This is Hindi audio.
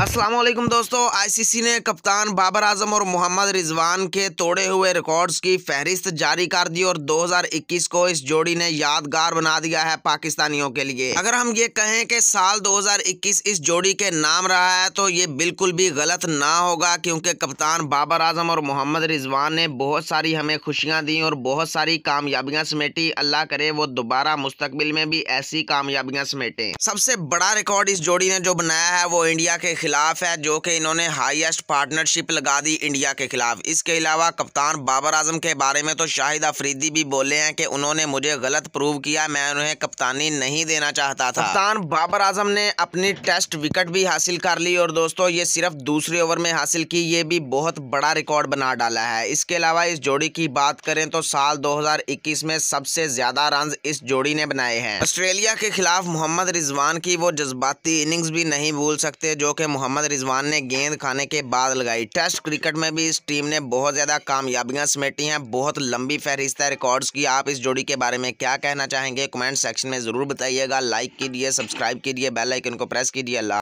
असलम दोस्तों आईसीसी ने कप्तान बाबर आजम और मोहम्मद रिजवान के तोड़े हुए रिकॉर्ड्स की फहरिस्त जारी कर दी और 2021 को इस जोड़ी ने यादगार बना दिया है पाकिस्तानियों के लिए अगर हम ये कहें कि साल 2021 इस जोड़ी के नाम रहा है तो ये बिल्कुल भी गलत ना होगा क्योंकि कप्तान बाबर आजम और मोहम्मद रिजवान ने बहुत सारी हमें खुशियाँ दी और बहुत सारी कामयाबियाँ समेटी अल्लाह करे वो दोबारा मुस्तबिल में भी ऐसी कामयाबियाँ समेटें सबसे बड़ा रिकॉर्ड इस जोड़ी ने जो बनाया है वो इंडिया के खिलाफ खिलाफ है जो कि इन्होंने हाईएस्ट पार्टनरशिप लगा दी इंडिया के खिलाफ इसके अलावा कप्तान बाबर आजम के बारे में तो शाहिद अफरीदी भी बोले हैं कि उन्होंने मुझे गलत प्रूव किया मैं उन्हें कप्तानी नहीं देना चाहता था कप्तान बाबर आजम ने अपनी टेस्ट विकेट भी हासिल कर ली और दोस्तों ये सिर्फ दूसरे ओवर में हासिल की ये भी बहुत बड़ा रिकॉर्ड बना डाला है इसके अलावा इस जोड़ी की बात करें तो साल दो में सबसे ज्यादा रन इस जोड़ी ने बनाए हैं ऑस्ट्रेलिया के खिलाफ मोहम्मद रिजवान की वो जज्बाती इनिंग्स भी नहीं भूल सकते जो कि मोहम्मद रिजवान ने गेंद खाने के बाद लगाई टेस्ट क्रिकेट में भी इस टीम ने बहुत ज़्यादा कामयाबियां समेटी हैं बहुत लंबी फहरिस्त है रिकॉर्ड्स की आप इस जोड़ी के बारे में क्या कहना चाहेंगे कमेंट सेक्शन में ज़रूर बताइएगा लाइक कीजिए सब्सक्राइब कीजिए बेलाइकन को प्रेस कीजिए अल्लाह